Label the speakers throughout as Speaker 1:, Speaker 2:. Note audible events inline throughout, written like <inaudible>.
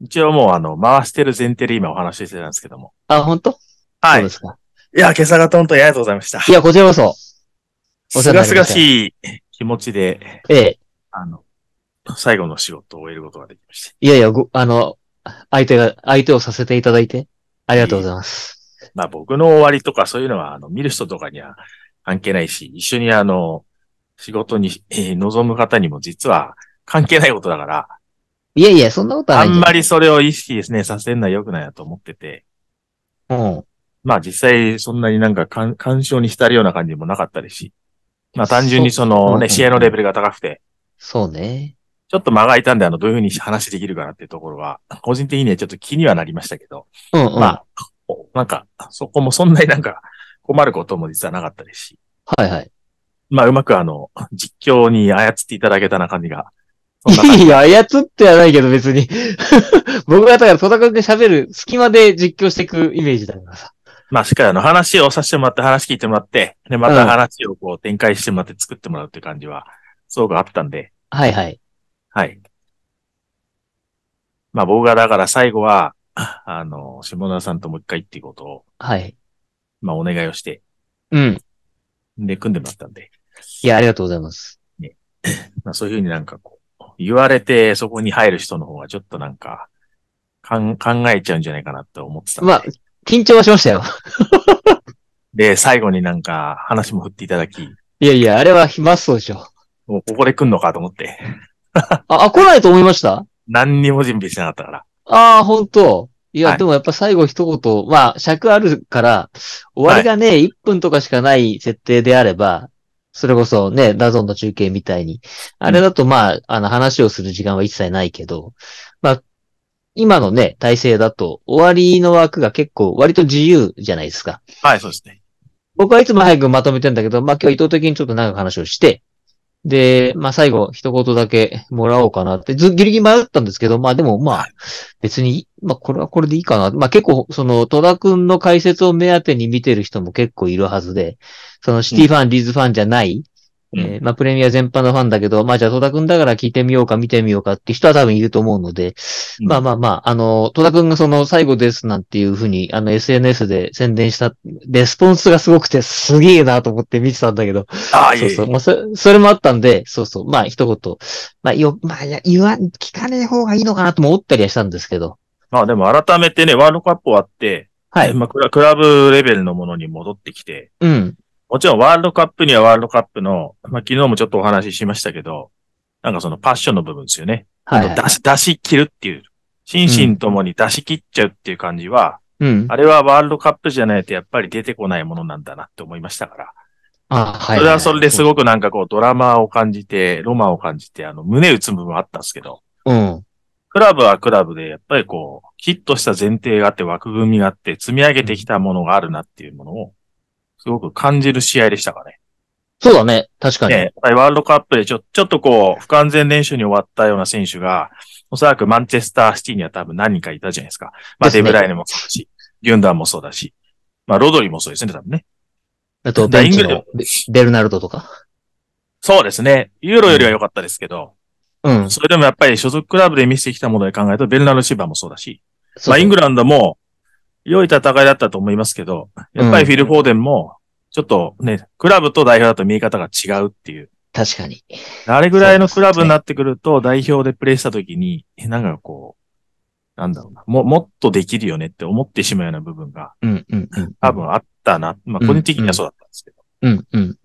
Speaker 1: 一応もうあの、回してる前提で今お話ししてたんですけども。あ、本当はい。そうですか。いや、今朝方本当にありがとうございました。
Speaker 2: いや、こちらこそ。
Speaker 1: おすがすがしい気持ちで、ええ。あの、最後の仕事を終えることができました。
Speaker 2: いやいや、ご、あの、相手が、相手をさせていただいて、ありがとうございます。
Speaker 1: まあ僕の終わりとかそういうのは、あの、見る人とかには関係ないし、一緒にあの、仕事に、えー臨む方にも実は関係ないことだから、いや
Speaker 2: いや、そんなことはなあいんま
Speaker 1: りそれを意識ですね、させんのは良くないなと思ってて。うん。まあ実際そんなになんか干干渉に浸るような感じもなかったですし。まあ単純にそのね、試合のレベルが高くて、
Speaker 2: そうね。
Speaker 1: ちょっと間が空いたんで、あの、どういうふうに話できるかなっていうところは、個人的にはちょっと気にはなりましたけど、うんうん。まあ、なんか、そこもそんなになんか困ることも実はなかったですし、はいはい。まあ、うまくあの、実況に操っていただけたな感じがいや、操ってはないけど別に。<laughs> 僕はだから戸田君が喋る隙間で実況していくイメージだからさ。まあ、しっかりあの話をさせてもらって、話聞いてもらって、で、また話をこう展開してもらって作ってもらうっていう感じは、すごくあったんで。はいはい。はい。まあ、僕がだから最後は、あの、下村さんともう一回っていうことを。はい。まあ、お願いをして。うん。で、組んでもらったんで。い
Speaker 2: や、ありがとうございます。ね。
Speaker 1: <coughs> まあ、そういうふうになんかこう、言われてそこに入る人の方がちょっとなんか、かん考えちゃうんじゃないかなって思ってた。まあ、緊張はしましたよ。で、最後になんか話も振っていただき。いやいや、あれは暇そうでしょ。もうここで来んのかと思って。あ、あ、来ないと思いました何にも準備してなかったから。
Speaker 2: ああ、本当いや、はい、でもやっぱ最後一言、まあ、尺あるから、終わりがね、はい、1分とかしかない設定であれば、それこそね、ダゾンの中継みたいに。あれだとまあ、あの話をする時間は一切ないけど、まあ、今のね、体制だと、終わりの枠が結構、割と自由じゃないですか。
Speaker 1: はい、そうですね。
Speaker 2: 僕はいつも早くまとめてんだけど、まあ今日意図的にちょっと長く話をして、で、まあ最後一言だけもらおうかなって、ずギリギリ迷ったんですけど、まあでもまあ別に、まあこれはこれでいいかな。まあ結構その戸田くんの解説を目当てに見てる人も結構いるはずで、そのシティファン、うん、リーズファンじゃないえー、まあ、プレミア全般のファンだけど、まあ、じゃあ、戸田くんだから聞いてみようか、見てみようかって人は多分いると思うので、うん、まあまあまあ、あの、戸田くんがその最後ですなんていうふうに、あの、SNS で宣伝した、レスポンスがすごくてすげえなと思って見てたんだけど、ああ、そうそう、まあそ、それもあったんで、そうそう、まあ、一言、まあ、よ、まあ、言わ、聞かねえ方がいいのかなと思ったりはしたんですけど。
Speaker 1: まあ、でも改めてね、ワールドカップ終わって、はい。まあ、クラブレベルのものに戻ってきて、うん。もちろんワールドカップにはワールドカップの、まあ、昨日もちょっとお話ししましたけど、なんかそのパッションの部分ですよね。はい、はい、出し、出し切るっていう、心身ともに出し切っちゃうっていう感じは、うん、あれはワールドカップじゃないとやっぱり出てこないものなんだなって思いましたから。
Speaker 3: あはい、はい、それはそれです
Speaker 1: ごくなんかこうドラマを感じて、ロマンを感じて、あの、胸打つ部分はあったんですけど。うん。クラブはクラブで、やっぱりこう、ヒットした前提があって、枠組みがあって、積み上げてきたものがあるなっていうものを、すごく感じる試合でしたかね。そうだね。確かに。ね、ワールドカップでちょ、ちょっとこう、不完全練習に終わったような選手が、おそらくマンチェスターシティには多分何人かいたじゃないですか。まあ、デブライネもそうだし、ギュンダンもそうだし、まあ、ロドリもそうですね、多分ね。
Speaker 2: あと、ベンチのベルナルドとか。
Speaker 1: そうですね。ユーロよりは良かったですけど、うん。それでもやっぱり所属クラブで見せてきたもので考えると、ベルナルド・シバもそうだし、まあ、イングランドも、良い戦いだったと思いますけど、やっぱりフィル・フォーデンも、ちょっとね、クラブと代表だと見え方が違うっていう。確かに。あれぐらいのクラブになってくると、代表でプレイした時に、なんかこう、なんだろうな、も、もっとできるよねって思ってしまうような部分が、うんうんうん、多分あったな。まあ、個人的にはそうだったんですけど。うんうん。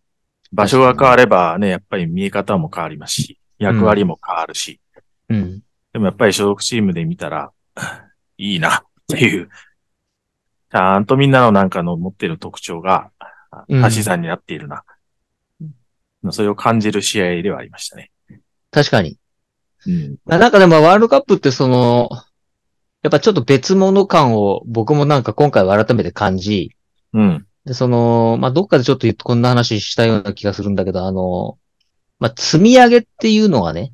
Speaker 1: 場所が変わればね、やっぱり見え方も変わりますし、役割も変わるし。うん。でもやっぱり所属チームで見たら、いいなっていうちゃんとみんなのなんかの持ってる特徴が、足し算になっているな。うん、それを感じる試合ではありましたね。確かに。うん、
Speaker 2: なんかでもワールドカップってその、やっぱちょっと別物感を僕もなんか今回は改めて感じ、うん。で、その、まあ、どっかでちょっとこんな話したような気がするんだけど、あの、まあ、積み上げっていうのはね、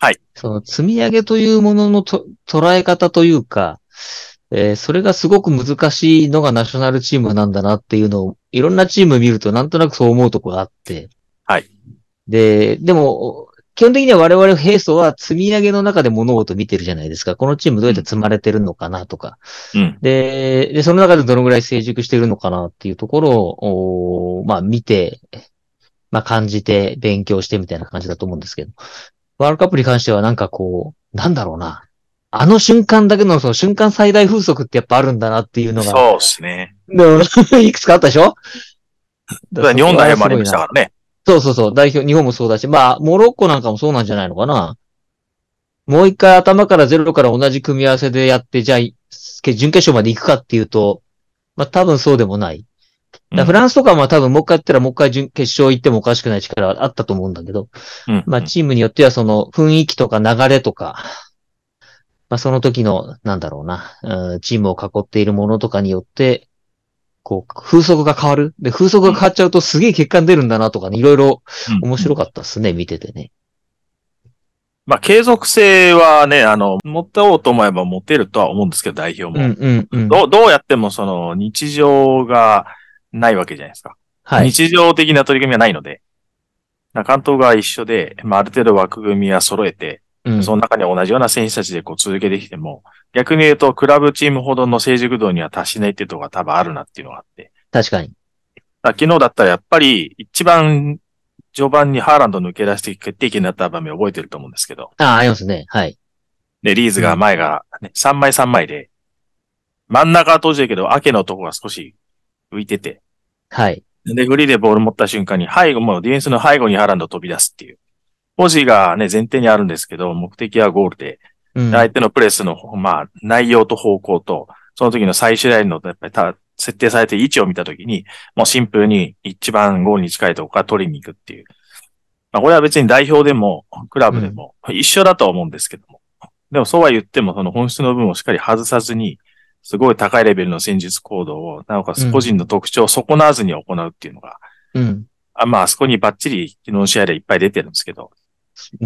Speaker 2: はい。その積み上げというもののと捉え方というか、えー、それがすごく難しいのがナショナルチームなんだなっていうのを、いろんなチーム見るとなんとなくそう思うとこがあって。はい。で、でも、基本的には我々平素は積み上げの中で物事見てるじゃないですか。このチームどうやって積まれてるのかなとか。うん、でで、その中でどのぐらい成熟してるのかなっていうところを、まあ見て、まあ感じて勉強してみたいな感じだと思うんですけど。ワールドカップに関してはなんかこう、なんだろうな。あの瞬間だけのその瞬間最大風速ってやっぱあるんだなっていうのが。そうですね。で <laughs> いくつかあったでしょ
Speaker 1: 日本代表もありましたからね。
Speaker 2: そうそうそう。代表、日本もそうだし、まあ、モロッコなんかもそうなんじゃないのかな。もう一回頭からゼロから同じ組み合わせでやって、じゃあ、準決勝まで行くかっていうと、まあ多分そうでもない。フランスとかも多分もう一回やったらもう一回準決勝行ってもおかしくない力はあったと思うんだけど、うんまあチームによってはその雰囲気とか流れとか、まあ、その時の、なんだろうな、チームを囲っているものとかによって、こう、風速が変わる。で、風速が変わっちゃうとすげえ血管出るんだなとかね、いろいろ面白かったっすね、うん、見ててね。
Speaker 1: まあ、継続性はね、あの、持っておうと思えば持てるとは思うんですけど、代表も。うんうんうん、どうどうやってもその、日常がないわけじゃないですか。はい。日常的な取り組みはないので。関東が一緒で、まあ、ある程度枠組みは揃えて、その中に同じような選手たちでこう続けてきても、逆に言うと、クラブチームほどの成熟度には達しないっていうところが多分あるなっていうのがあって。確かに。昨日だったらやっぱり、一番序盤にハーランド抜け出して決定機になった場面覚えてると思うんですけど。
Speaker 2: ああ、ありますね。はい。
Speaker 1: で、リーズが前が、ね、3枚3枚で、真ん中は閉じるけど、明けのとこが少し浮いてて。はい。で、フリーでボール持った瞬間に、背後、もうディフェンスの背後にハーランド飛び出すっていう。文字がね、前提にあるんですけど、目的はゴールで、うん、相手のプレスの、まあ、内容と方向と、その時の最終ラインの、やっぱりた、設定されて位置を見た時に、もうシンプルに一番ゴールに近いとこから取りに行くっていう。まあ、これは別に代表でも、クラブでも、一緒だとは思うんですけども。うん、でも、そうは言っても、その本質の部分をしっかり外さずに、すごい高いレベルの戦術行動を、なおかつ個人の特徴を損なわずに行うっていうのが、うん、あまあ、そこにバッチリ昨日の試合でいっぱい出てるんですけど、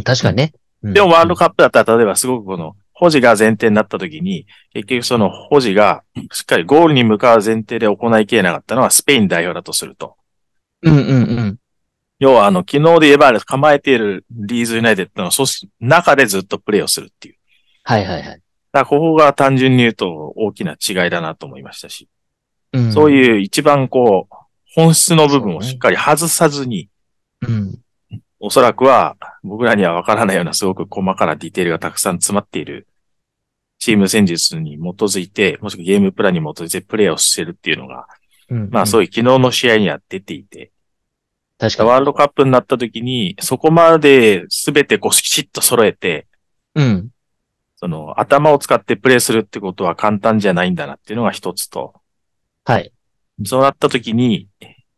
Speaker 1: 確かにね。でもワールドカップだったら、例えばすごくこの、保持が前提になった時に、結局その保持がしっかりゴールに向かう前提で行いきれなかったのはスペイン代表だとすると。
Speaker 3: うんうんうん。
Speaker 1: 要はあの、昨日で言えば構えているリーズユナイテッドの中でずっとプレーをするっていう。はいはいはい。だからここが単純に言うと大きな違いだなと思いましたし。うん、そういう一番こう、本質の部分をしっかり外さずに、うん、おそらくは僕らにはわからないようなすごく細かなディテールがたくさん詰まっているチーム戦術に基づいて、もしくはゲームプランに基づいてプレーをしてるっていうのが、まあそういう昨日の試合には出ていて、確かワールドカップになった時に、そこまで全てこうきちっと揃えて、うん。その頭を使ってプレーするってことは簡単じゃないんだなっていうのが一つと、はい。そうなった時に、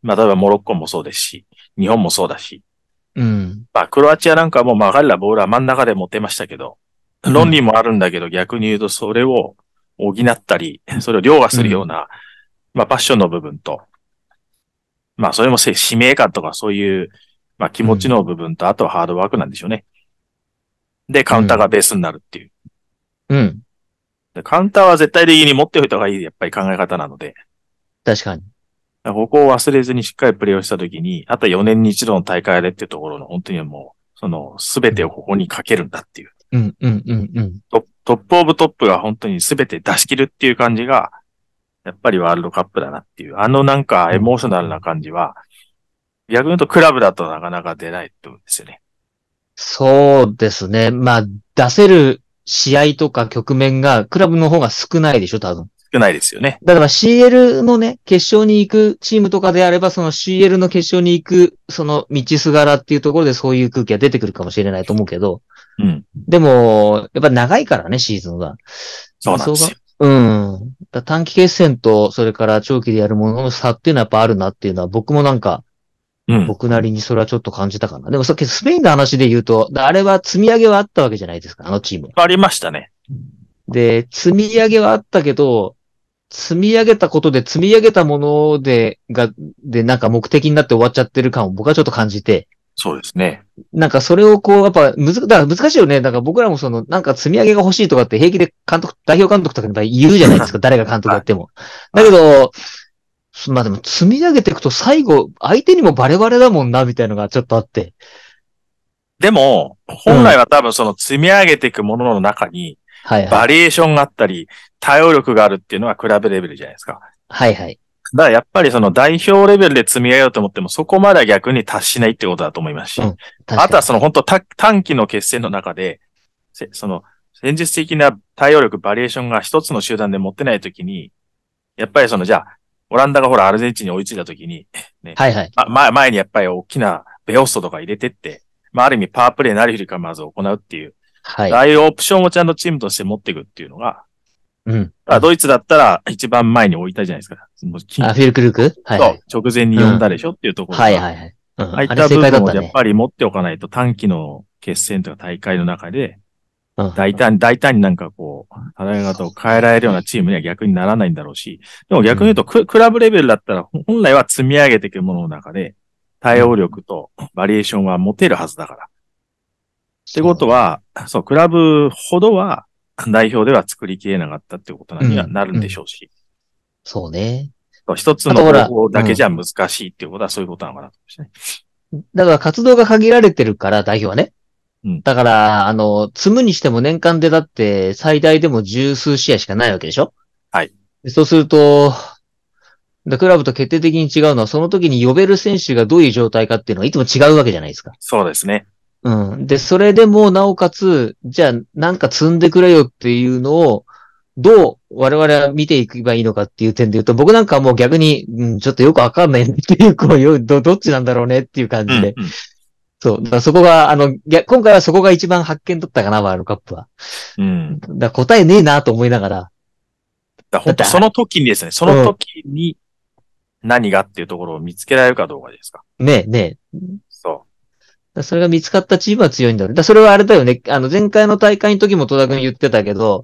Speaker 1: まあ例えばモロッコもそうですし、日本もそうだし、うん。まあ、クロアチアなんかも曲がらボールは真ん中で持ってましたけど、論理もあるんだけど、逆に言うとそれを補ったり、<laughs> それを凌駕するような、まあ、パッションの部分と、まあ、それも使命感とかそういう、まあ、気持ちの部分と、あとはハードワークなんでしょうね。で、カウンターがベースになるっていう。うん。カウンターは絶対的に持っておいた方がいい、やっぱり考え方なので。確かに。ここを忘れずにしっかりプレーをしたときに、あと4年に一度の大会でっていうところの本当にもう、その全てをここにかけるんだってい
Speaker 3: う。うんうんうんうん。
Speaker 1: トップオブトップが本当に全て出し切るっていう感じが、やっぱりワールドカップだなっていう、あのなんかエモーショナルな感じは、逆に言うとクラブだとなかなか出ないと思うんですよね。
Speaker 2: そうですね。まあ、出せる試合とか局面が、クラブの方が少ないでしょ、多分。少ないですよね。だから CL のね、決勝に行くチームとかであれば、その CL の決勝に行く、その道すがらっていうところでそういう空気が出てくるかもしれないと思うけど、うん。でも、やっぱ長いからね、シーズンが。そうなんですよ。うん。短期決戦と、それから長期でやるものの差っていうのはやっぱあるなっていうのは、僕もなんか、うん、僕なりにそれはちょっと感じたかな。でもさっきスペインの話で言うと、あれは積み上げはあったわけじゃないですか、あのチーム。ありましたね。で、積み上げはあったけど、積み上げたことで、積み上げたもので、が、で、なんか目的になって終わっちゃってる感を僕はちょっと感じて。そうですね。なんかそれをこう、やっぱ、むず、だから難しいよね。だから僕らもその、なんか積み上げが欲しいとかって平気で監督、代表監督とかに言うじゃないですか。<laughs> 誰が監督やっても。だけど、まあでも積み上げていくと最後、相手にもバレバレだもんな、みたいのがちょっとあって。
Speaker 1: でも、本来は多分その積み上げていくものの中に、はいはい、バリエーションがあったり、対応力があるっていうのは比べレベルじゃないですか。はいはい。だからやっぱりその代表レベルで積み上げようと思ってもそこまで逆に達しないってことだと思いますし、うん、あとはその本当短期の決戦の中で、その戦術的な対応力、バリエーションが一つの集団で持ってないときに、やっぱりそのじゃあ、オランダがほらアルゼンチンに追いついたときに、ね、はいはい。ま、前にやっぱり大きなベオストとか入れてって、まあある意味パワープレイなりふりかまず行うっていうはい。ああいうオプションをちゃんとチームとして持っていくっていうのが、うん。あドイツだったら一番前に置いたじゃないです
Speaker 2: か。あ、フィルクルークはい、そ
Speaker 1: う。直前に呼んだでしょ、うっていうところ。はいはいはい。うん、ああいった部分をやっぱり持っておかないと短期の決戦とか大会の中で、大胆、大胆になんかこう、払い方を変えられるようなチームには逆にならないんだろうし、でも逆に言うと、うクラブレベルだったら、本来は積み上げていくものの中で、対応力とバリエーションは持てるはずだから。ってことは、そう、クラブほどは代表では作りきれなかったってことにはなるんでしょうし。そうね。一つの方法だけじゃ難しいっていうことはそういうことなのかなと、ね
Speaker 2: だから活動が限られてるから、代表はね。うん、だから、あの、積むにしても年間でだって最大でも十数試合しかないわけでしょはい。そうすると、クラブと決定的に違うのは、その時に呼べる選手がどういう状態かっていうのはいつも違うわけじゃないですか。そうですね。うん。で、それでもなおかつ、じゃあなんか積んでくれよっていうのを、どう我々は見ていけばいいのかっていう点で言うと、僕なんかもう逆に、うん、ちょっとよくわかんないっていう、こう、ど、どっちなんだろうねっていう感じで。うんうん、そう。だそこが、あの、今回はそこが一番発見だったかな、ワールドカップは。うん。だ答えねえなと思いながら。
Speaker 1: だ本当その時にですね、その時に何がっていうところを見つけられるかどうかですか。うん、ねえねえ。
Speaker 2: だそれが見つかったチームは強いんだろう。だそれはあれだよね。あの、前回の大会の時も戸田君言ってたけど、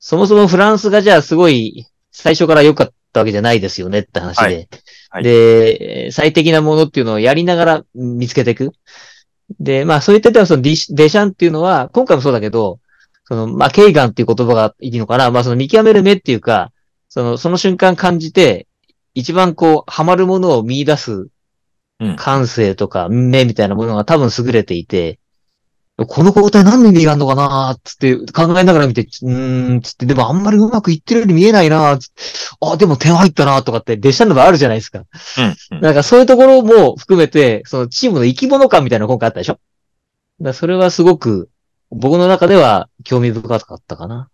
Speaker 2: そもそもフランスがじゃあすごい最初から良かったわけじゃないですよねって話で。はいはい、で、最適なものっていうのをやりながら見つけていく。で、まあそういった点はそのデデシャンっていうのは、今回もそうだけど、その、まあ、ケイガンっていう言葉がいいのかな。まあその見極める目っていうか、その、その瞬間感じて、一番こう、ハマるものを見出す感性とか目みたいなものが多分優れていて、この交代何の意味があるのかなーって考えながら見て、うーん、つって、でもあんまりうまくいってるように見えないなて、あ、でも点入ったなとかってしたの場合あるじゃないですか。うん、うん、なんかそういうところも含めて、そのチームの生き物感みたいなの今回あったでしょだそれはすごく僕の中では興味深かったかな。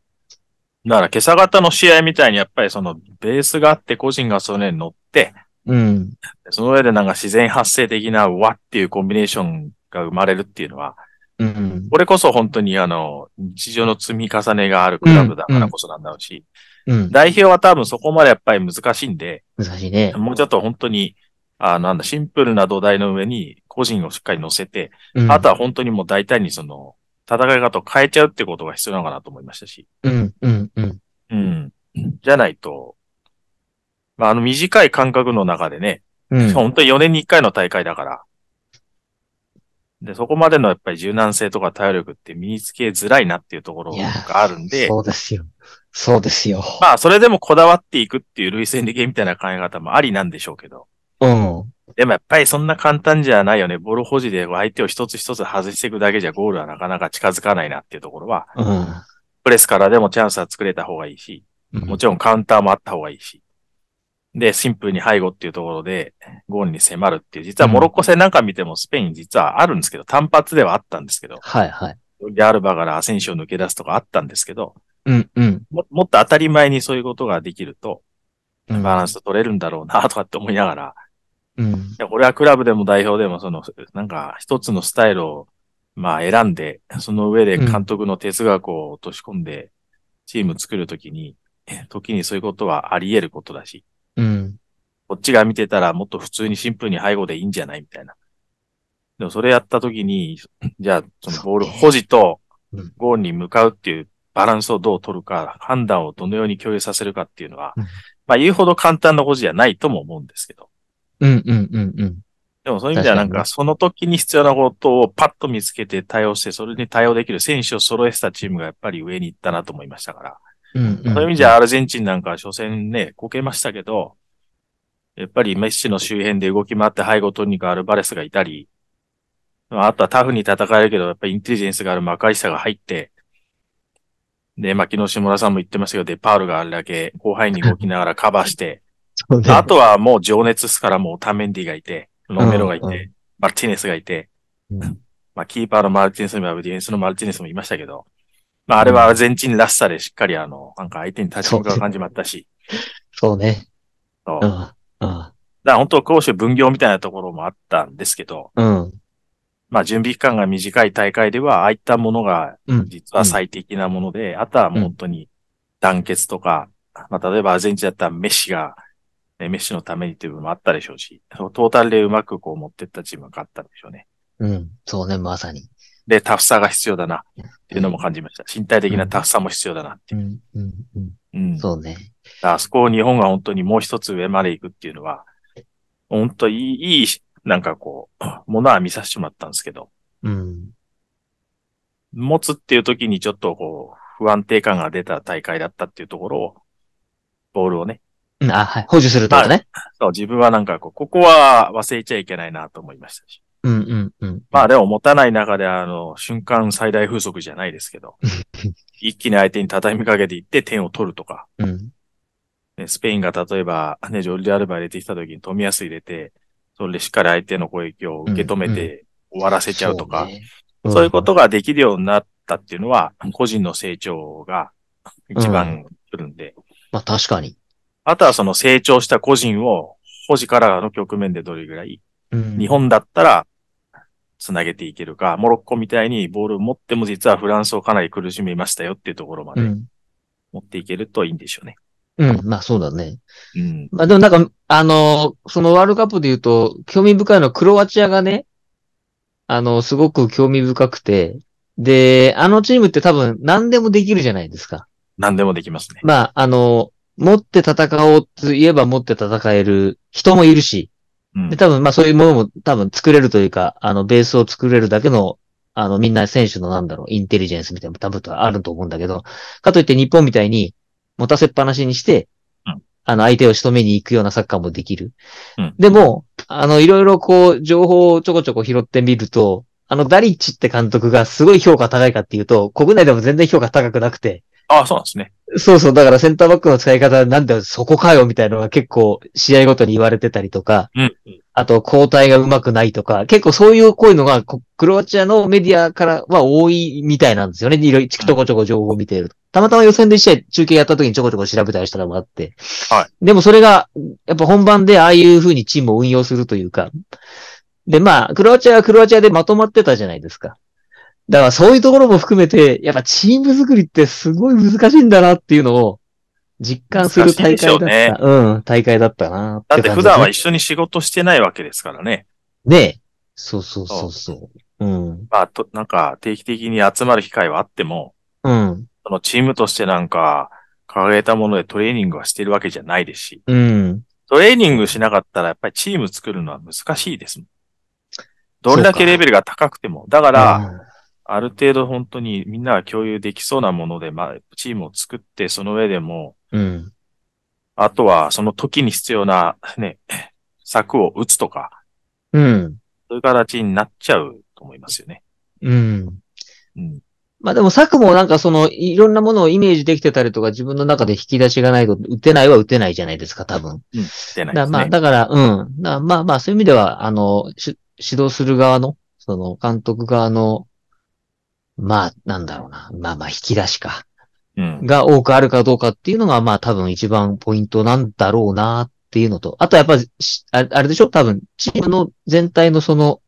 Speaker 1: だから今朝方の試合みたいにやっぱりそのベースがあって個人がそれに乗って、うん。その上でなんか自然発生的な和っていうコンビネーションが生まれるっていうのは、うん、これこそ本当にあの、日常の積み重ねがあるクラブだからこそなんだろうし、うん、うん、代表は多分そこまでやっぱり難しいんで、難しいね。もうちょっと本当に、あなんだ、シンプルな土台の上に個人をしっかり乗せて、うん、あとは本当にもう大体にその、戦い方を変えちゃうってことが必要なのかなと思いましたし。
Speaker 3: うん、うん、うん。うん。
Speaker 1: じゃないと、まあ、あの短い間隔の中でね、<laughs> 本当に4年に1回の大会だから。で、そこまでのやっぱり柔軟性とか体力って身につけづらいなっていうところがあるんで。そ
Speaker 2: うですよ。そうですよ。
Speaker 1: まあ、それでもこだわっていくっていう類戦力みたいな考え方もありなんでしょうけど。うん。でもやっぱりそんな簡単じゃないよね。ボール保持で相手を一つ一つ外していくだけじゃゴールはなかなか近づかないなっていうところは。うん。プレスからでもチャンスは作れた方がいいし、もちろんカウンターもあった方がいいし。で、シンプルに背後っていうところで、ゴールに迫るっていう、実はモロッコ戦なんか見てもスペイン実はあるんですけど、単発ではあったんですけど、はいはい。ギャルバからアセンション抜け出すとかあったんですけど、うんうんも。もっと当たり前にそういうことができると、バランス取れるんだろうな、とかって思いながら、うん。俺はクラブでも代表でも、その、なんか一つのスタイルを、まあ選んで、その上で監督の哲学を落とし込んで、チーム作るときに、時にそういうことはあり得ることだし、うん。こっちが見てたらもっと普通にシンプルに背後でいいんじゃないみたいな。でもそれやった時に、じゃあそのボール保持とゴールに向かうっていうバランスをどう取るか、判断をどのように共有させるかっていうのは、まあ言うほど簡単な保持じゃないとも思うんですけど。
Speaker 3: うんうんうんうん。
Speaker 1: でもそういう意味ではなんかその時に必要なことをパッと見つけて対応して、それに対応できる選手を揃えてたチームがやっぱり上に行ったなと思いましたから。うんうんうん、そういう意味じゃアルゼンチンなんかは初戦ね、こけましたけど、やっぱりメッシの周辺で動き回って背後とにかアルバレスがいたり、あとはタフに戦えるけど、やっぱりインテリジェンスがある魔界さが入って、で、まあ、昨日下村さんも言ってましたけど、デパールがあれだけ後輩に動きながらカバーして、あとはもう情熱すからもうタメンディがいて、ロメロがいて、うんうん、マルティネスがいて、うん、まあ、キーパーのマルティネスもディフェンスのマルティネスもいましたけど、まあ、あれはアルゼンチンらしさでしっかりあの、なんか相手に立ち向かう感じもあったし。そうね。そう。うん。うん。だから本当、攻守分業みたいなところもあったんですけど、うん。まあ、準備期間が短い大会では、ああいったものが、実は最適なもので、うん、あとはもう本当に団結とか、まあ、例えばアルゼンチンだったらメッシが、メッシのためにという部分もあったでしょうし、トータルでうまくこう持ってったチームがあったんでしょうね。
Speaker 2: うん、そうね、まさに。
Speaker 1: で、タフさが必要だなっていうのも感じました。身体的なタフさも必要だなっていう。うん。そうね。あそこを日本が本当にもう一つ上まで行くっていうのは、本当いい、いい、なんかこう、ものは見させてもらったんですけど。うん。持つっていう時にちょっとこう、不安定感が出た大会だったっていうところを、ボールをね。
Speaker 2: うん、あ、はい。補充するとね、ま
Speaker 1: あ、そう、自分はなんかこう、ここは忘れちゃいけないなと思いましたし。
Speaker 2: うんうんうん。
Speaker 1: まあでも持たない中で、あの、瞬間最大風速じゃないですけど、一気に相手に畳みかけていって点を取るとか、うん、ね、スペインが例えば、ね、ジョルィアルバ入れてきた時に富安入れて、それでしっかり相手の攻撃を受け止めて終わらせちゃうとか、そうそういうことができるようになったっていうのは、個人の成長が一番来るんで。うん、
Speaker 2: まあ確かに。
Speaker 1: あとはその成長した個人を、保持からの局面でどれぐらい、うん、日本だったら、つなげていけるか、モロッコみたいにボールを持っても実はフランスをかなり苦しみましたよっていうところまで持っていけるといいんでしょうね。
Speaker 2: うん、うん、まあそうだね。うん。まあでもなんか、あの、そのワールドカップで言うと、興味深いのはクロアチアがね、あの、すごく興味深くて、で、あのチームって多分何でもできるじゃないですか。何でもできますね。まあ、あの、持って戦おうと言えば持って戦える人もいるし、で、多分、まあそういうものも多分作れるというか、あの、ベースを作れるだけの、あの、みんな選手のなんだろう、インテリジェンスみたいなも多分あると思うんだけど、かといって日本みたいに持たせっぱなしにして、あの、相手を仕留めに行くようなサッカーもできる。でも、あの、いろいろこう、情報をちょこちょこ拾ってみると、あの、ダリッチって監督がすごい評価高いかっていうと、国内でも全然評価高くなくて、ああ、そうなんですね。そうそう。だからセンターバックの使い方なんだよ、そこかよ、みたいなのが結構試合ごとに言われてたりとか、うん、あと交代がうまくないとか、結構そういうこういうのがクロアチアのメディアからは多いみたいなんですよね。いろいろちょこちょこ情報を見ていると。たまたま予選で一試合中継やった時にちょこちょこ調べたりしたのもあって。はい。でもそれが、やっぱ本番でああいう風にチームを運用するというか、で、まあ、クロアチアはクロアチアでまとまってたじゃないですか。だからそういうところも含めて、やっぱチーム作りってすごい難しいんだなっていうのを実感する大会だった。ね、うん、大会だったなっね、だって普段は一緒
Speaker 1: に仕事してないわけですからね。
Speaker 2: ねえ。そう
Speaker 1: そうそうそう。うん。まあ、と、なんか定期的に集まる機会はあっても、うん。そのチームとしてなんか、掲げたものでトレーニングはしてるわけじゃないですし、うん。トレーニングしなかったらやっぱりチーム作るのは難しいです。どれだけレベルが高くても。だから、うある程度本当にみんなが共有できそうなもので、まあ、チームを作って、その上でも、うん、あとはその時に必要なね、策を打つとか、うん。そういう形になっちゃうと思いますよね。
Speaker 2: うん。うん、まあでも策もなんかその、いろんなものをイメージできてたりとか、自分の中で引き出しがないと、打てないは打てないじゃないですか、多分。うん、打てないですね。だまあ、だから、うん。まあまあ、そういう意味では、あの、し指導する側の、その、監督側のまあ、なんだろうな。まあまあ、引き出しか。うん。が多くあるかどうかっていうのが、まあ多分一番ポイントなんだろうなっていうのと、あとやっぱ、あれでしょ多分、チームの全体のその、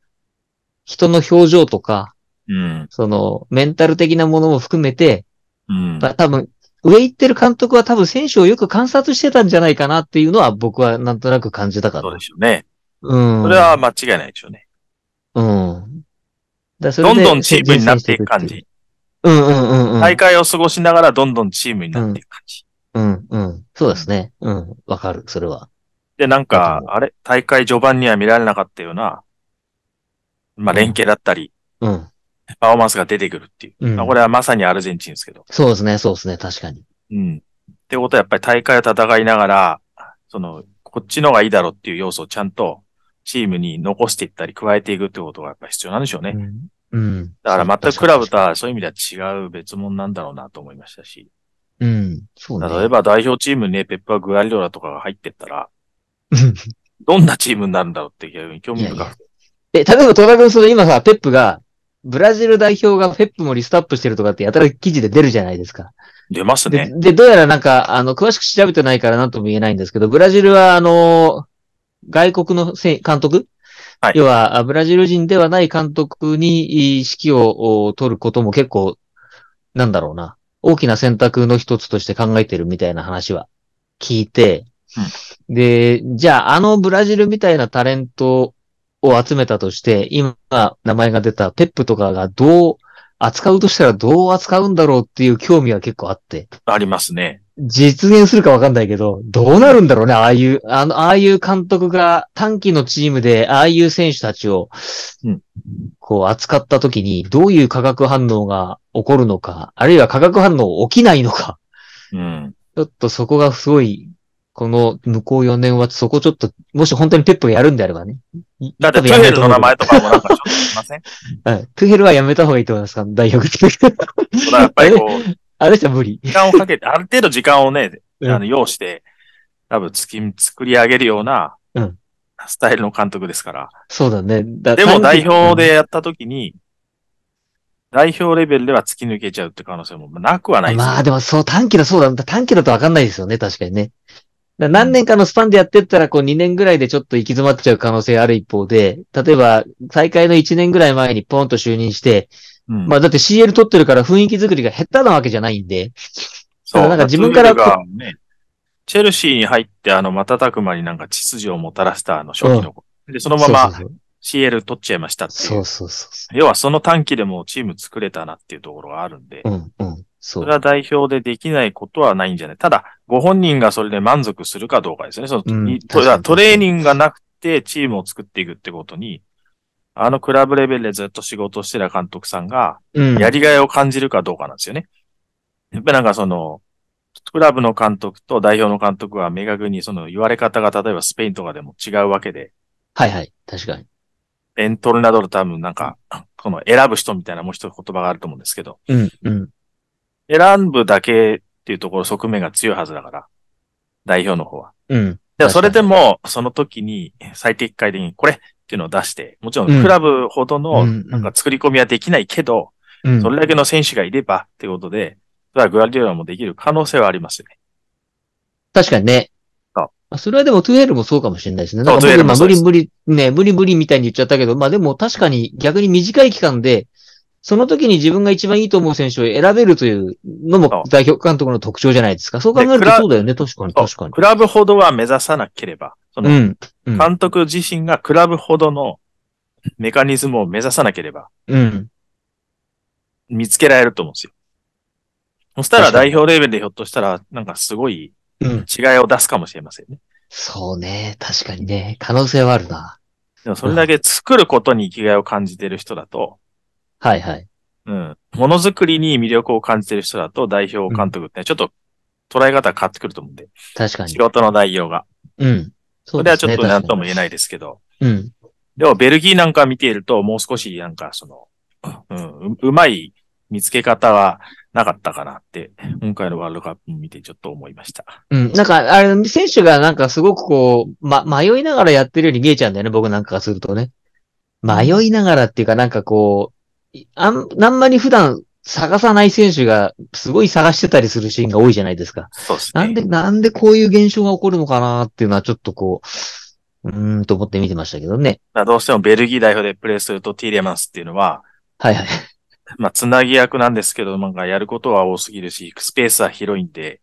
Speaker 2: 人の表情とか、うん。その、メンタル的なものも含めて、うん。多分、上行ってる監督は多分選手をよく観察してたんじゃないかなっていうのは僕はなんとなく感じたかった。そうでしょう
Speaker 1: ね。うん。それは間違いないでしょうね。うん。どんどんチームになっていく感じ。
Speaker 2: うんうんうん、大
Speaker 1: 会を過ごしながらどんどんチームになっていく感じ。
Speaker 2: うん、うん、そうですね。うん。わかる、それは。
Speaker 1: で、なんか、あれ大会序盤には見られなかったような、まあ連携だったり、うん。パフォーマンスが出てくるっていう。うん、まあ、これはまさにアルゼンチンですけど。
Speaker 2: そうですね、そうですね、確かに。う
Speaker 3: ん。
Speaker 1: ってことはやっぱり大会を戦いながら、その、こっちのがいいだろうっていう要素をちゃんとチームに残していったり加えていくってことがやっぱ必要なんでしょうね。うん、うん。だから全くクラブとはそういう意味では違う別物なんだろうなと思いましたし。うん。そうね。例えば代表チームにね、ペッパー・グアリドラとかが入ってったら、<laughs> どんなチームになるんだろうって逆に興味深くて
Speaker 2: え、例えば、戸田君、その今さ、ペップが、ブラジル代表がペップもリストアップしてるとかってやたら記事で出るじゃないですか。出ますね。で、でどうやらなんか、あの、詳しく調べてないから何とも言えないんですけど、ブラジルは、あの外国のせ監督はい、要は、ブラジル人ではない監督に指揮を取ることも結構、なんだろうな、大きな選択の一つとして考えてるみたいな話は聞いて、うん、で、じゃあ、あのブラジルみたいなタレントを集めたとして、今、名前が出たペップとかがどう扱うとしたらどう扱うんだろうっていう興味は結構あって。ありますね。実現するかわかんないけど、どうなるんだろうね、ああいう、あの、ああいう監督が短期のチームで、ああいう選手たちを、こう扱った時に、どういう化学反応が起こるのか、あるいは化学反応起きないのか。うん。ちょっとそこがすごい、この向こう4年はそこちょっと、もし本当にペップやるんであればね。だってトゥヘルの名前とかもなん
Speaker 3: かちょっといません
Speaker 2: うん、トゥヘルはやめた方がいいと思いますか、大学って。やっぱりこう、あれじゃ無理。
Speaker 1: 時間をかけて、ある程度時間をね、あの、要して、多分つき、作り上げるような、スタイルの監督ですから。
Speaker 2: そうだね。だでも代表で
Speaker 1: やったときに、代表レベルでは突き抜けちゃうって可能性もなくはないです、ね、まあ
Speaker 2: でもそう短期だそうだ。短期だとわかんないですよね、確かにね。何年かのスパンでやってったら、こう2年ぐらいでちょっと行き詰まっちゃう可能性ある一方で、例えば大会の1年ぐらい前にポンと就任して、うん、まあだって CL 撮ってるから雰囲気作りが下手なわけじゃないんで。
Speaker 1: そう。なんか自分から、ね。チェルシーに入って、あの、瞬く間になんか秩序をもたらしたあの初期の子、うん、で、そのまま CL 取っちゃいましたってそうそうそう要はその短期でもチーム作れたなっていうところがあるんで。うん、うん。それは代表でできないことはないんじゃないただ、ご本人がそれで満足するかどうかですね。その、うん、トレーニングがなくてチームを作っていくってことに、あのクラブレベルでずっと仕事してた監督さんが、やりがいを感じるかどうかなんですよね。やっぱりなんかその、クラブの監督と代表の監督は明確にその言われ方が例えばスペインとかでも違うわけで。はいはい、確かに。エントルナドル多分なんか、この選ぶ人みたいなもう一つ言葉があると思うんですけど。うん、うん。選ぶだけっていうところ側面が強いはずだから。代表の方は。うん。それでも、その時に最適解的に、これ、っていうのを出して、もちろんクラブほどのなんか作り込みはできないけど、うんうん、それだけの選手がいればってことで、それはグラディオラもできる可能性はありますね。
Speaker 2: 確かにね。あそれはでもトゥエルもそうかもしれないですね。なんか無理無理、ね、無理無理みたいに言っちゃったけど、まあでも確かに逆に短い期間でその時に自分が一番いいと思う選手を選べるというのも代表監督の特徴じゃないですか。そう考えるとそうだよね、確かに確かに。ク
Speaker 1: ラブほどは目指さなければ。その、監督自身がクラブほどのメカニズムを目指さなければ。うん。見つけられると思うんですよ。そしたら代表レベルでひょっとしたら、なんかすごい違いを出すかもしれませんね。うん、そう
Speaker 2: ね。確かにね。可能性はあるな。
Speaker 1: でもそれだけ作ることに生きがいを感じてる人だと、
Speaker 2: はいはい。うん。
Speaker 1: ものづくりに魅力を感じてる人だと代表監督って、ねうん、ちょっと捉え方変わってくると思うんで。確かに。仕事の内容が。うん。そね、それはちょっと何とも言えないですけど。うん。でも、ベルギーなんか見ていると、もう少しなんか、その、うん、ううまい見つけ方はなかったかなって、今回のワールドカップ見てちょっと思いました。
Speaker 2: うん。なんか、あれ、選手がなんかすごくこう、ま、迷いながらやってるように見えちゃうんだよね、僕なんかがするとね。迷いながらっていうか、なんかこう、あん、あんまり普段探さない選手がすごい探してたりするシーンが多いじゃないですか。そうですね。なんで、なんでこういう現象が起こるのかなっていうのはちょっとこう、うーんと思って見てましたけどね。
Speaker 1: どうしてもベルギー代表でプレーするとティーレマンスっていうのは、はいはい。まあ、つなぎ役なんですけど、なんかやることは多すぎるし、スペースは広いんで、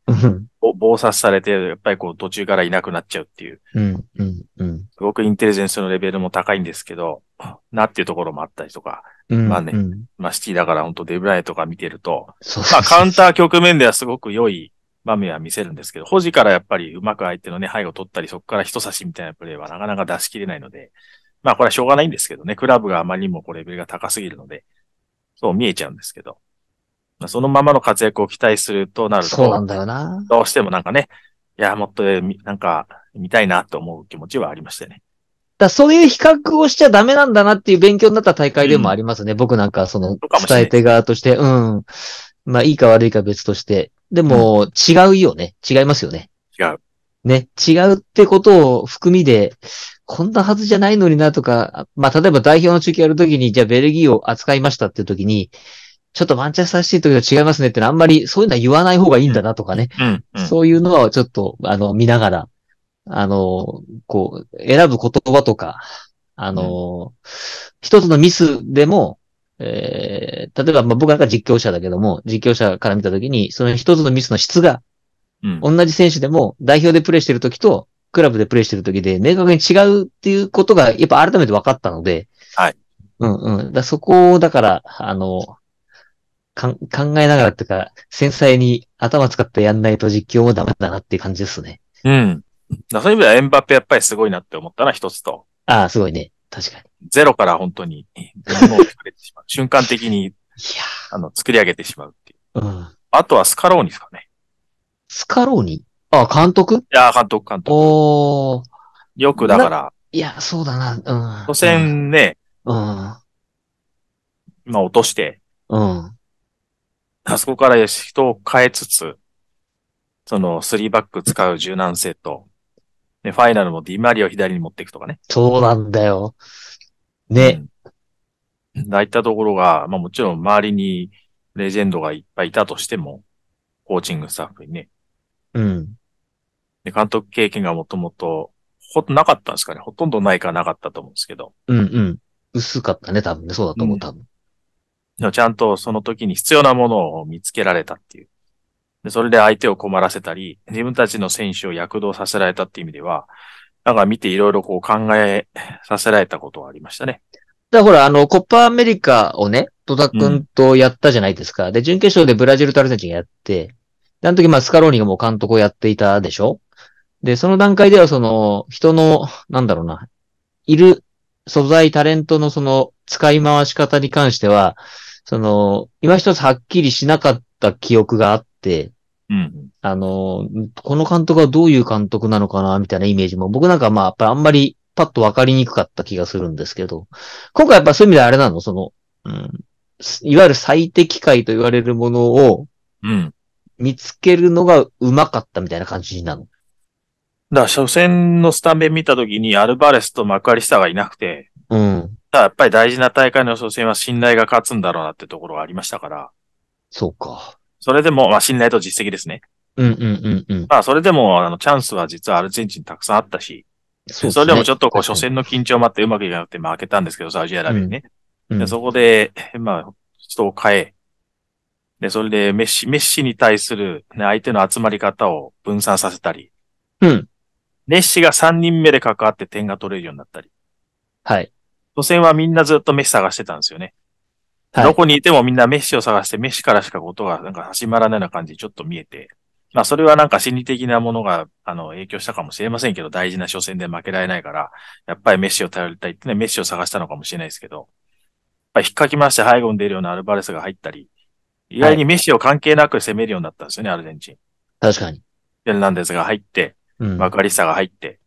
Speaker 1: 暴殺されて、やっぱりこう途中からいなくなっちゃうっていう。
Speaker 3: うん、うん、
Speaker 1: うん。すごくインテリジェンスのレベルも高いんですけど、<sniffs> なっていうところもあったりとか。うん、まあね、まあシティだから本当デブライとか見てると、そうそうそうまあカウンター局面ではすごく良い場面は見せるんですけど、保持からやっぱりうまく相手のね、背後取ったり、そこから人差しみたいなプレーはなかなか出しきれないので、まあこれはしょうがないんですけどね、クラブがあまりにもこうレベルが高すぎるので、そう見えちゃうんですけど、そのままの活躍を期待するとなると。そうなんだよな。どうしてもなんかね、いや、もっと、なんか、見たいなと思う気持ちはありましたね。
Speaker 2: だそういう比較をしちゃダメなんだなっていう勉強になった大会でもありますね。うん、僕なんかその伝え手側として、うん。まあいいか悪いか別として。でも、違うよね。違いますよね。違う。ね、違うってことを含みで、こんなはずじゃないのになとか、まあ例えば代表の中継やるときに、じゃあベルギーを扱いましたっていうときに、ちょっとマンチャスターシティと違いますねってのはあんまりそういうのは言わない方がいいんだなとかね。そういうのはちょっと、あの、見ながら、あの、こう、選ぶ言葉とか、あの、うん、一つのミスでも、えー、例えば、まあ、僕なんか実況者だけども、実況者から見たときに、その一つのミスの質が、うん、同じ選手でも代表でプレーしてるときと、クラブでプレーしてるときで明確に違うっていうことが、やっぱ改めて分かったので、はい。うんうん。だそこを、だから、あの、考えながらっていうか、繊細に頭使ってやんないと実況もダメだなっていう感じですね。
Speaker 1: うん。そういう意味ではエンバペやっぱりすごいなって思ったな、一つと。
Speaker 2: ああ、すごいね。確
Speaker 1: かに。ゼロから本当に、を作れてしまう。<laughs> 瞬間的に、いやあの、作り上げてしまうっていう。うん。あとはスカローニですかね。
Speaker 2: スカローニああ、監督い
Speaker 1: や、監督、監督。およくだから。
Speaker 2: いや、そうだな。うん。所詮
Speaker 1: ね、うん。まあ落として、うん。あそこから人を変えつつ、その3バック使う柔軟性と、で、ファイナルもディマリオを左に持っていくとかね。
Speaker 2: そうなんだよ。ね。
Speaker 1: うん、あいったところが、まあもちろん周りにレジェンドがいっぱいいたとしても、コーチングスタッフにね。うん。で、監督経験がもともと、ほとなかったんですかね。ほとんどないかなかったと思うんですけど。
Speaker 2: うんうん。薄かったね、多分ね。そうだと思う、うん、多分。
Speaker 1: ちゃんとその時に必要なものを見つけられたっていう。でそれで相手を困らせたり、自分たちの選手を躍動させられたっていう意味では、なんか見ていろいろこう考えさせられたことはありましたね。
Speaker 2: だからほら、あの、コッパアメリカをね、戸田くんとやったじゃないですか。うん、で、準決勝でブラジルとアルゼンチンやって、で、あの時まあスカローニがもう監督をやっていたでしょで、その段階ではその、人の、なんだろうな、いる素材、タレントのその使い回し方に関しては、その、今一つはっきりしなかった記憶があって、うん、あの、この監督はどういう監督なのかな、みたいなイメージも、僕なんかまあ、やっぱあんまりパッとわかりにくかった気がするんですけど、今回やっぱそういう意味であれなのその、うん、いわゆる最適解と言われるものを、うん。見つけるのがうまかったみたいな感じなの。
Speaker 1: だから初戦のスタメン見たときにアルバレスとマクアリスタがいなくて、うん。だやっぱり大事な大会の初戦は信頼が勝つんだろうなってところがありましたから。
Speaker 2: そうか。
Speaker 1: それでも、まあ信頼と実績ですね。
Speaker 2: うんうんうんう
Speaker 1: ん。まあそれでも、あの、チャンスは実はアルゼンチンたくさんあったし、そね、それでもちょっとこう、初戦の緊張もあってうまくいかなくて負けたんですけど、サウジアラビアにね。うん、でそこで、まあ、人を変え、で、それでメッシ、メッシに対する、ね、相手の集まり方を分散させたり、うん。メッシが3人目で関わって点が取れるようになったり。はい。初戦はみんなずっとメッシ探してたんですよね。はい、どこにいてもみんなメッシを探して、メッシからしかことがなんか始まらないような感じちょっと見えて。まあそれはなんか心理的なものが、あの、影響したかもしれませんけど、大事な初戦で負けられないから、やっぱりメッシを頼りたいってね、メッシを探したのかもしれないですけど、やっぱり引っかき回して背後に出るようなアルバレスが入ったり、意外にメッシを関係なく攻めるようになったんですよね、はい、アルゼンチン。確かに。ェルナンデスが入って、かりさが入って、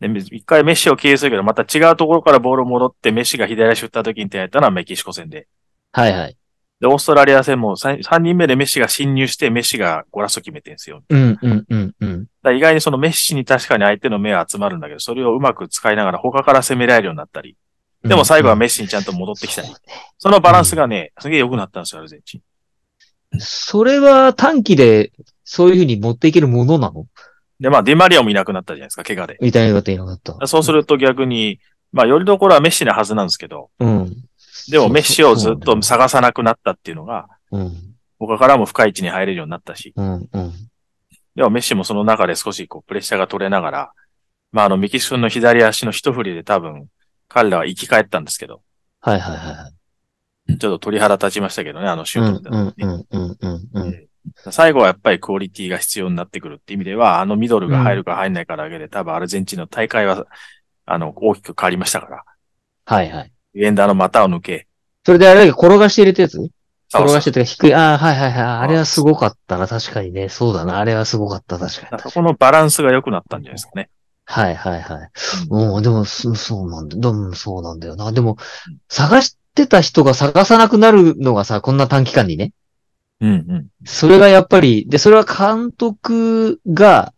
Speaker 1: で、一回メッシを経由するけど、また違うところからボール戻って、メッシが左足打った時に手やったのはメキシコ戦で。はいはい。で、オーストラリア戦も 3, 3人目でメッシが侵入して、メッシがゴラスを決めてるんですよ。
Speaker 3: うんうんうんうん。
Speaker 1: だ意外にそのメッシに確かに相手の目は集まるんだけど、それをうまく使いながら他から攻められるようになったり。でも最後はメッシにちゃんと戻ってきたり。うんうん、そのバランスがね、うん、すげえ良くなったんですよ、アルゼンチン。
Speaker 2: それは短期でそういうふうに持っていけるものなの
Speaker 1: で、まあ、デマリアもいなくなったじゃないですか、怪我で。
Speaker 2: いたいなかいなかっ
Speaker 1: た。そうすると逆に、まあ、よりどころはメッシなはずなんですけど、うん。でもメッシをずっと探さなくなったっていうのが、うん。他からも深い位置に入れるようになったし、うん、うん。でもメッシもその中で少しこう、プレッシャーが取れながら、まあ、あの、ミキス君の左足の一振りで多分、彼らは生き返ったんですけど。
Speaker 3: はいはいは
Speaker 1: い。ちょっと鳥肌立ちましたけどね、あの瞬
Speaker 3: 間、ね、うんうんうんうん、うん。
Speaker 1: 最後はやっぱりクオリティが必要になってくるって意味では、あのミドルが入るか入んないかだけで、うん、多分アルゼンチンの大会は、あの、大きく変わりましたから。はいはい。エンダーの股を抜け。
Speaker 2: それであれだけ転がして入れたやつ転がしてて低い。ああ、はいはいはい。あれはすごかったな。確かにね。そうだな。あれはすごかった。確かに。そこのバランスが良くなったんじゃないですかね。はいはいはい。うん、でも、そうなんだ。うも、そうなんだよな。でも、探してた人が探さなくなるのがさ、こんな短期間にね。うんうん。それがやっぱり、で、それは監督が、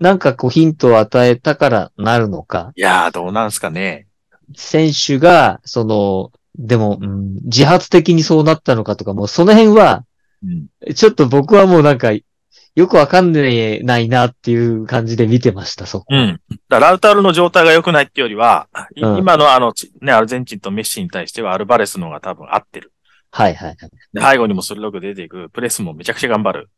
Speaker 2: なんかこうヒントを与えたからなるのか。い
Speaker 1: やー、どうなんすかね。
Speaker 2: 選手が、その、でも、うん、自発的にそうなったのかとか、もうその辺は、うん、ちょっと僕はもうなんか、よくわかんないなっていう感じで見てました、そこ。うん。
Speaker 1: だラウタールの状態が良くないっていうよりは、うん、今のあの、ね、アルゼンチンとメッシに対してはアルバレスの方が多分合ってる。はいはいはい。で背後にも鋭く出ていく、プレスもめちゃくちゃ頑張る。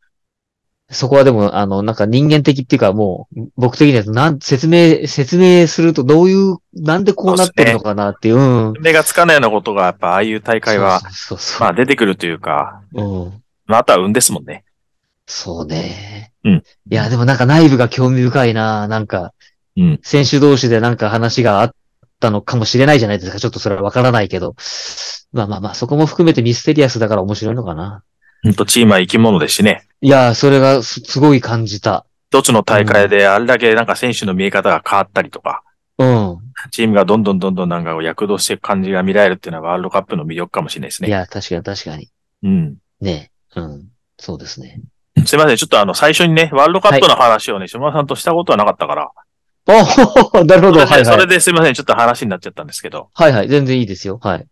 Speaker 2: そこはでも、あの、なんか人間的っていうかもう、僕的にはなん、説明、説明するとどういう、なんでこうなってるのかなっていう。うん。
Speaker 1: 目がつかないようなことが、やっぱああいう大会は、そうそうまあ出てくるというか、うん。まあ、あとは運ですもんね。そうね。
Speaker 2: うん。いや、でもなんか内部が興味深いななんか、うん。選手同士でなんか話があったのかもしれないじゃないですか。ちょっとそれはわからないけど。まあまあまあ、そこも含めてミステリアスだから面白いのかな。
Speaker 1: ほんと、チームは生き物ですしね。
Speaker 2: いやー、それがすすごい感じた。
Speaker 1: 一つの大会であれだけなんか選手の見え方が変わったりとか、うん。チームがどんどんどんどんなんかを躍動していく感じが見られるっていうのはワールドカップの魅力かもしれないですね。いや、
Speaker 2: 確かに確かに。うん。ね
Speaker 1: うん。そうですね。すいません。ちょっとあの、最初にね、ワールドカップの話をね、島田さんとしたことはなかったから、
Speaker 2: あ <laughs> なるほど。はい、はい。それ
Speaker 1: ですいません。ちょっと話になっちゃったんですけど。は
Speaker 2: いはい。全然いいですよ。はい。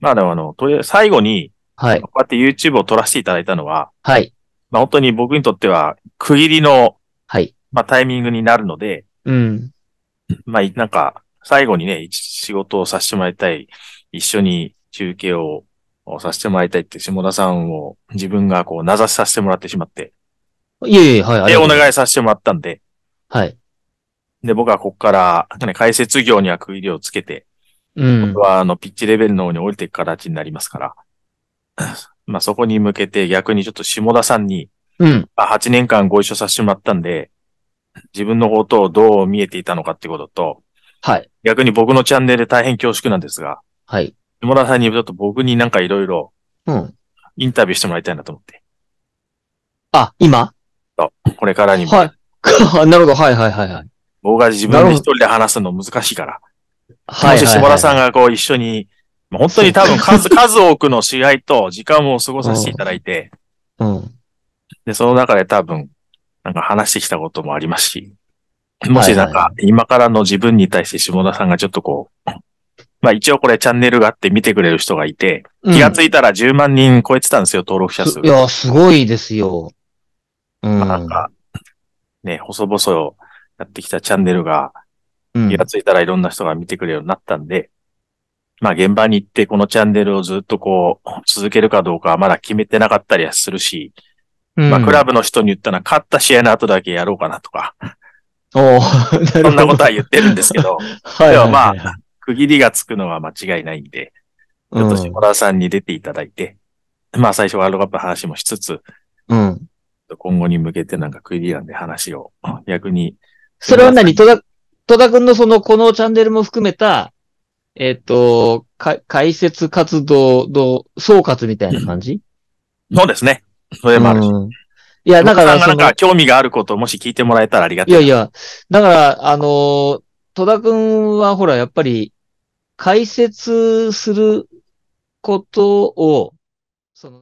Speaker 1: まあでもあの、とりあえず最後に、はい。こうやって YouTube を撮らせていただいたのは、はい。まあ本当に僕にとっては、区切りの、はい。まあタイミングになるので、うん。まあなんか、最後にね、仕事をさせてもらいたい、一緒に中継をさせてもらいたいって下田さんを自分がこう名指しさせてもらってしまって。
Speaker 2: いえいえ、はい。で、お願
Speaker 1: いさせてもらったんで。はい。で、僕はここから、ね、解説業には区切りをつけて、うん。僕は、あの、ピッチレベルの方に降りていく形になりますから、<laughs> まあ、そこに向けて逆にちょっと下田さんに、うん。8年間ご一緒させてもらったんで、自分のことをどう見えていたのかってことと、はい。逆に僕のチャンネルで大変恐縮なんですが、はい。下田さんにちょっと僕になんかいろいろ、うん。インタビューしてもらいたいなと思って。あ、今そう。これからにも。はい。<laughs> なるほど。はいはいはいはい。僕が自分で一人で話すの難しいから。はい、もし下田さんがこう一緒に、本当に多分数、<laughs> 数多くの試合と時間を過ごさせていただいて、うん。で、その中で多分、なんか話してきたこともありますし、もしなんか、今からの自分に対して下田さんがちょっとこう、まあ一応これチャンネルがあって見てくれる人がいて、気がついたら10万人超えてたんですよ、登録者数。いや、
Speaker 2: すごいですよ。うん。な
Speaker 1: んか、ね、細々やってきたチャンネルが、気がついたらいろんな人が見てくれるようになったんで、まあ現場に行ってこのチャンネルをずっとこう続けるかどうかはまだ決めてなかったりはするし、うん、まあクラブの人に言ったら勝った試合の後だけやろうかなとか、
Speaker 3: おそんなことは
Speaker 1: 言ってるんですけど、<laughs> はいではまあ区切りがつくのは間違いないんで、ちょっと下田さんに出ていただいて、うん、まあ最初ワールドカップの話もしつつ、うん、今後に向けてなんか区切りなんで話を逆にそれは何戸田、
Speaker 2: 戸田くんのその、このチャンネルも含めた、えっ、ー、と、か、解説活動の総括みたいな感じ、
Speaker 1: うん、そうですね。それもあるし。うん、いや、だから、なんか興味があることをもし聞いてもらえたらありがたい。いや
Speaker 2: いや、だから、あの戸田くんはほら、やっぱり、解説すること
Speaker 3: を、